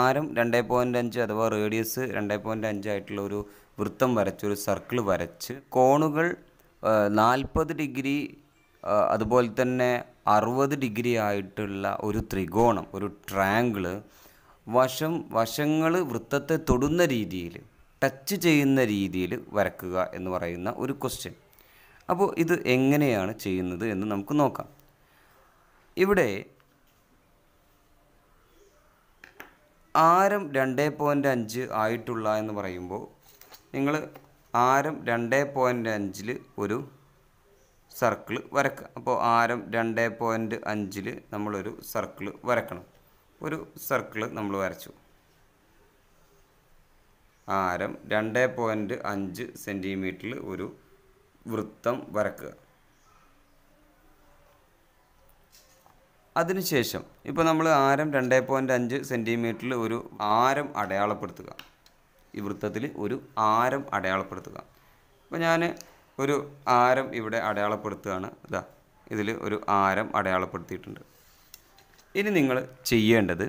ആരം രണ്ടേ പോയിൻ്റ് അഞ്ച് അഥവാ റേഡിയസ് രണ്ടേ പോയിൻ്റ് അഞ്ചായിട്ടുള്ള ഒരു വൃത്തം വരച്ച് ഒരു സർക്കിൾ വരച്ച് കോണുകൾ നാൽപ്പത് ഡിഗ്രി അതുപോലെ തന്നെ അറുപത് ഡിഗ്രി ആയിട്ടുള്ള ഒരു ത്രികോണം ഒരു ട്രാങ്കിള് വശം വശങ്ങൾ വൃത്തത്തെ തൊടുന്ന രീതിയിൽ ടച്ച് ചെയ്യുന്ന രീതിയിൽ വരക്കുക എന്ന് പറയുന്ന ഒരു ക്വസ്റ്റ്യൻ അപ്പോൾ ഇത് എങ്ങനെയാണ് ചെയ്യുന്നത് എന്ന് നമുക്ക് നോക്കാം ഇവിടെ ആരം രണ്ട് പോയിൻ്റ് അഞ്ച് ആയിട്ടുള്ള എന്ന് പറയുമ്പോൾ നിങ്ങൾ ആരം രണ്ട് പോയിൻ്റ് അഞ്ചിൽ ഒരു സർക്കിൾ വരക്കുക അപ്പോൾ ആരം രണ്ട് പോയിൻ്റ് അഞ്ചിൽ നമ്മളൊരു സർക്കിൾ വരക്കണം ഒരു സർക്കിൾ നമ്മൾ വരച്ചു ആരം രണ്ട് പോയിൻ്റ് അഞ്ച് സെൻറ്റിമീറ്ററിൽ ഒരു വൃത്തം വരക്കുക അതിനുശേഷം ഇപ്പോൾ നമ്മൾ ആരം രണ്ടേ പോയിൻ്റ് അഞ്ച് സെൻറ്റിമീറ്ററിൽ ഒരു ആരം അടയാളപ്പെടുത്തുക ഈ വൃത്തത്തിൽ ഒരു ആരം അടയാളപ്പെടുത്തുക അപ്പോൾ ഞാൻ ഒരു ആരം ഇവിടെ അടയാളപ്പെടുത്തുകയാണ് ഇതാ ഇതിൽ ഒരു ആരം അടയാളപ്പെടുത്തിയിട്ടുണ്ട് ഇനി നിങ്ങൾ ചെയ്യേണ്ടത്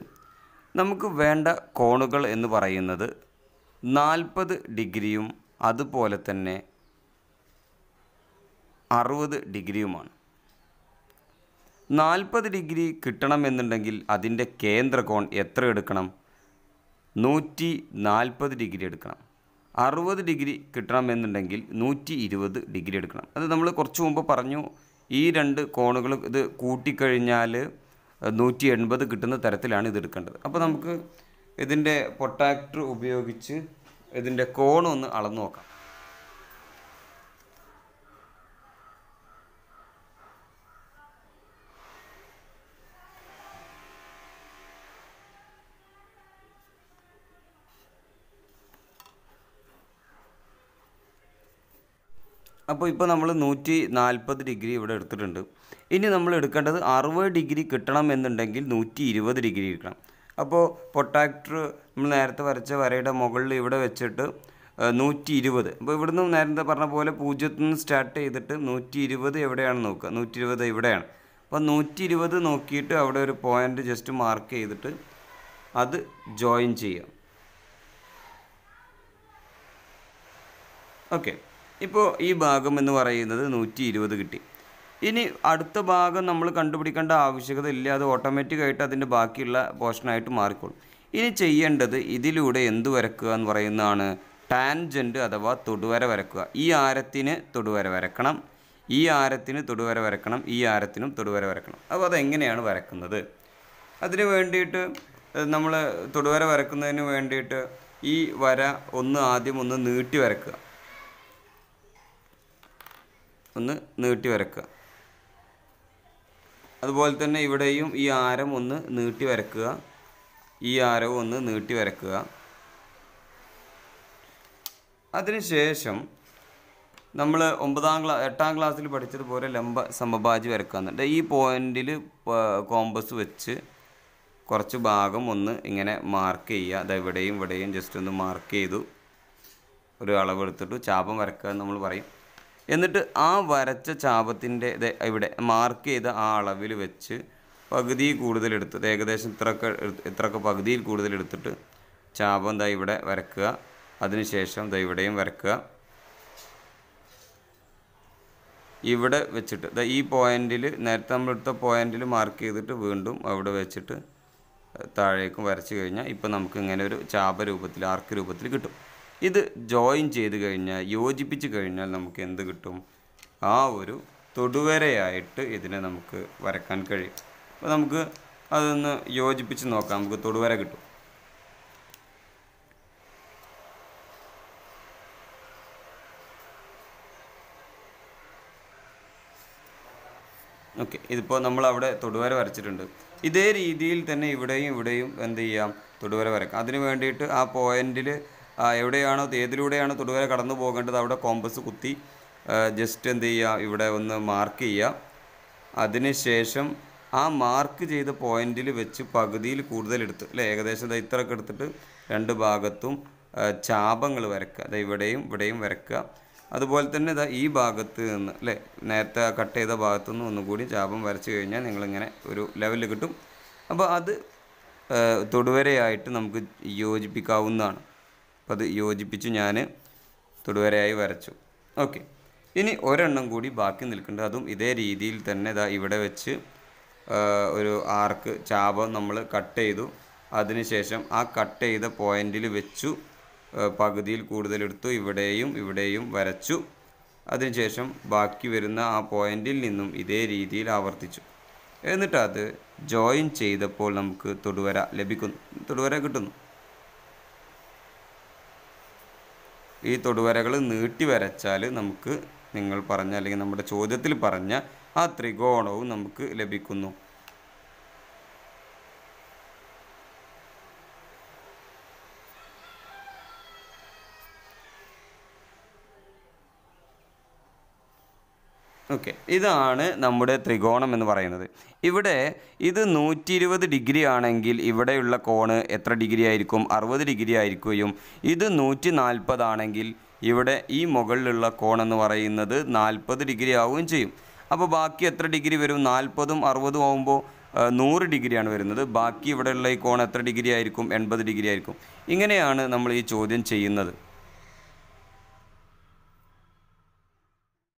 നമുക്ക് വേണ്ട കോണുകൾ എന്ന് പറയുന്നത് നാൽപ്പത് ഡിഗ്രിയും അതുപോലെ തന്നെ അറുപത് ഡിഗ്രിയുമാണ് നാൽപ്പത് ഡിഗ്രി കിട്ടണമെന്നുണ്ടെങ്കിൽ അതിൻ്റെ കേന്ദ്രകോൺ എത്ര എടുക്കണം നൂറ്റി നാൽപ്പത് ഡിഗ്രി എടുക്കണം അറുപത് ഡിഗ്രി കിട്ടണമെന്നുണ്ടെങ്കിൽ നൂറ്റി ഇരുപത് ഡിഗ്രി എടുക്കണം അത് നമ്മൾ കുറച്ച് മുമ്പ് പറഞ്ഞു ഈ രണ്ട് കോണുകൾ ഇത് കൂട്ടിക്കഴിഞ്ഞാൽ നൂറ്റി എൺപത് കിട്ടുന്ന തരത്തിലാണ് ഇത് എടുക്കേണ്ടത് അപ്പോൾ നമുക്ക് ഇതിൻ്റെ പൊട്ടാക്ടർ ഉപയോഗിച്ച് ഇതിൻ്റെ കോണൊന്ന് അളന്നു നോക്കാം അപ്പോൾ ഇപ്പോൾ നമ്മൾ നൂറ്റി നാൽപ്പത് ഡിഗ്രി ഇവിടെ എടുത്തിട്ടുണ്ട് ഇനി നമ്മൾ എടുക്കേണ്ടത് അറുപത് ഡിഗ്രി കിട്ടണം എന്നുണ്ടെങ്കിൽ നൂറ്റി ഇരുപത് ഡിഗ്രി എടുക്കണം അപ്പോൾ പൊട്ടാക്ടർ നമ്മൾ നേരത്തെ വരച്ച വരയുടെ മുകളിൽ ഇവിടെ വെച്ചിട്ട് നൂറ്റി ഇരുപത് അപ്പോൾ ഇവിടുന്ന് നേരത്തെ പറഞ്ഞ പോലെ പൂജ്യത്തിൽ നിന്ന് സ്റ്റാർട്ട് ചെയ്തിട്ട് നൂറ്റി ഇരുപത് എവിടെയാണ് നോക്കുക നൂറ്റി ഇരുപത് ഇവിടെയാണ് അപ്പോൾ നൂറ്റി ഇരുപത് നോക്കിയിട്ട് അവിടെ ഒരു പോയിൻ്റ് ജസ്റ്റ് മാർക്ക് ചെയ്തിട്ട് അത് ജോയിൻ ചെയ്യാം ഓക്കെ ഇപ്പോൾ ഈ ഭാഗം എന്ന് പറയുന്നത് നൂറ്റി ഇരുപത് കിട്ടി ഇനി അടുത്ത ഭാഗം നമ്മൾ കണ്ടുപിടിക്കേണ്ട ആവശ്യകത ഇല്ല അത് ഓട്ടോമാറ്റിക്കായിട്ട് അതിൻ്റെ ബാക്കിയുള്ള പോർഷനായിട്ട് മാറിക്കോളും ഇനി ചെയ്യേണ്ടത് ഇതിലൂടെ എന്ത് വരക്കുക എന്ന് പറയുന്നതാണ് ടാൻജൻറ്റ് അഥവാ തൊടുവര വരക്കുക ഈ ആരത്തിന് തൊടുവര വരക്കണം ഈ ആരത്തിന് തൊടുവര വരക്കണം ഈ ആരത്തിനും തൊടുവര വരക്കണം അപ്പോൾ അതെങ്ങനെയാണ് വരക്കുന്നത് അതിന് വേണ്ടിയിട്ട് നമ്മൾ തൊടുവര വരക്കുന്നതിന് വേണ്ടിയിട്ട് ഈ വര ഒന്ന് ആദ്യം ഒന്ന് നീട്ടി വരക്കുക ഒന്ന് നീട്ടി വരക്കുക അതുപോലെ തന്നെ ഇവിടെയും ഈ ആരം ഒന്ന് നീട്ടി വരക്കുക ഈ ആരവും ഒന്ന് നീട്ടി വരക്കുക അതിനുശേഷം നമ്മൾ ഒമ്പതാം ക്ലാ എട്ടാം ക്ലാസ്സിൽ പഠിച്ചതുപോലെ ലംബ സമഭാജി വരക്കുക ഈ പോയിന്റിൽ കോമ്പസ് വെച്ച് കുറച്ച് ഭാഗം ഒന്ന് ഇങ്ങനെ മാർക്ക് ചെയ്യുക അത് ഇവിടെയും ഇവിടെയും ജസ്റ്റ് ഒന്ന് മാർക്ക് ചെയ്തു ഒരു അളവെടുത്തിട്ട് ചാപം വരക്കുക എന്ന് നമ്മൾ പറയും എന്നിട്ട് ആ വരച്ച ചാപത്തിൻ്റെ ഇവിടെ മാർക്ക് ചെയ്ത ആ അളവിൽ വെച്ച് പകുതി കൂടുതൽ എടുത്ത് ഏകദേശം ഇത്രയൊക്കെ ഇത്രയൊക്കെ പകുതിയിൽ കൂടുതൽ എടുത്തിട്ട് ചാപം ദാ ഇവിടെ വരക്കുക അതിനുശേഷം ദാ ഇവിടെയും വരക്കുക ഇവിടെ വെച്ചിട്ട് ദാ ഈ പോയിന്റിൽ നേരത്തെ നമ്മളെടുത്ത പോയിന്റിൽ മാർക്ക് ചെയ്തിട്ട് വീണ്ടും അവിടെ വെച്ചിട്ട് താഴേക്കും വരച്ച് കഴിഞ്ഞാൽ ഇപ്പം നമുക്ക് ഇങ്ങനെ ഒരു ചാപ രൂപത്തിൽ ആർക്ക് രൂപത്തിൽ കിട്ടും ഇത് ജോയിൻ ചെയ്ത് കഴിഞ്ഞാൽ യോജിപ്പിച്ച് കഴിഞ്ഞാൽ നമുക്ക് എന്ത് കിട്ടും ആ ഒരു തൊടുവരയായിട്ട് ഇതിനെ നമുക്ക് വരക്കാൻ കഴിയും അപ്പോൾ നമുക്ക് അതൊന്ന് യോജിപ്പിച്ച് നോക്കാം നമുക്ക് തൊടുവര കിട്ടും ഓക്കെ ഇതിപ്പോൾ നമ്മൾ അവിടെ തൊടുവര വരച്ചിട്ടുണ്ട് ഇതേ രീതിയിൽ തന്നെ ഇവിടെയും ഇവിടെയും എന്ത് ചെയ്യാം തൊടുവര വരക്കാം അതിന് വേണ്ടിയിട്ട് ആ പോയിന്റിൽ എവിടെയാണോ ഏതിലൂടെയാണ് തൊടുവര കടന്നു പോകേണ്ടത് അവിടെ കോമ്പസ് കുത്തി ജസ്റ്റ് എന്ത് ചെയ്യുക ഇവിടെ ഒന്ന് മാർക്ക് ചെയ്യുക ശേഷം ആ മാർക്ക് ചെയ്ത പോയിന്റിൽ വെച്ച് പകുതിയിൽ കൂടുതൽ എടുത്ത് അല്ലേ ഏകദേശം ഇത്രയൊക്കെ എടുത്തിട്ട് രണ്ട് ഭാഗത്തും ചാപങ്ങൾ വരക്കുക അത് ഇവിടെയും ഇവിടെയും വരക്കുക അതുപോലെ തന്നെ ഇതാ ഈ ഭാഗത്ത് നിന്ന് അല്ലേ നേരത്തെ കട്ട് ചെയ്ത ഭാഗത്തു നിന്ന് ഒന്നുകൂടി ചാപം വരച്ചു കഴിഞ്ഞാൽ നിങ്ങളിങ്ങനെ ഒരു ലെവലിൽ കിട്ടും അപ്പോൾ അത് തൊടുവരയായിട്ട് നമുക്ക് യോജിപ്പിക്കാവുന്നതാണ് അപ്പോൾ അത് യോജിപ്പിച്ച് ഞാൻ തൊടുവരയായി വരച്ചു ഓക്കെ ഇനി ഒരെണ്ണം കൂടി ബാക്കി നിൽക്കേണ്ടത് അതും ഇതേ രീതിയിൽ തന്നെ ഇതാ ഇവിടെ വെച്ച് ഒരു ആർക്ക് ചാപം നമ്മൾ കട്ട് ചെയ്തു അതിനുശേഷം ആ കട്ട് ചെയ്ത പോയിന്റിൽ വെച്ചു പകുതിയിൽ കൂടുതലെടുത്തു ഇവിടെയും ഇവിടെയും വരച്ചു അതിനുശേഷം ബാക്കി വരുന്ന ആ പോയിന്റിൽ നിന്നും ഇതേ രീതിയിൽ ആവർത്തിച്ചു എന്നിട്ടത് ജോയിൻ ചെയ്തപ്പോൾ നമുക്ക് തൊടുവര ലഭിക്കുന്നു തൊടുവര കിട്ടുന്നു ഈ തൊടുവരകൾ നീട്ടി വരച്ചാൽ നമുക്ക് നിങ്ങൾ പറഞ്ഞ അല്ലെങ്കിൽ നമ്മുടെ ചോദ്യത്തിൽ പറഞ്ഞ ആ ത്രികോണവും നമുക്ക് ലഭിക്കുന്നു ഓക്കെ ഇതാണ് നമ്മുടെ ത്രികോണം എന്ന് പറയുന്നത് ഇവിടെ ഇത് നൂറ്റി ഇരുപത് ഡിഗ്രി ആണെങ്കിൽ ഇവിടെയുള്ള കോണ് എത്ര ഡിഗ്രി ആയിരിക്കും അറുപത് ഡിഗ്രി ആയിരിക്കുകയും ഇത് നൂറ്റി നാൽപ്പതാണെങ്കിൽ ഇവിടെ ഈ മുകളിലുള്ള കോണെന്ന് പറയുന്നത് നാൽപ്പത് ഡിഗ്രി ആവുകയും ചെയ്യും അപ്പോൾ ബാക്കി എത്ര ഡിഗ്രി വരും നാൽപ്പതും അറുപതും ആകുമ്പോൾ നൂറ് ഡിഗ്രിയാണ് വരുന്നത് ബാക്കി ഇവിടെയുള്ള ഈ കോൺ എത്ര ഡിഗ്രി ആയിരിക്കും എൺപത് ഡിഗ്രി ആയിരിക്കും ഇങ്ങനെയാണ് നമ്മൾ ഈ ചോദ്യം ചെയ്യുന്നത്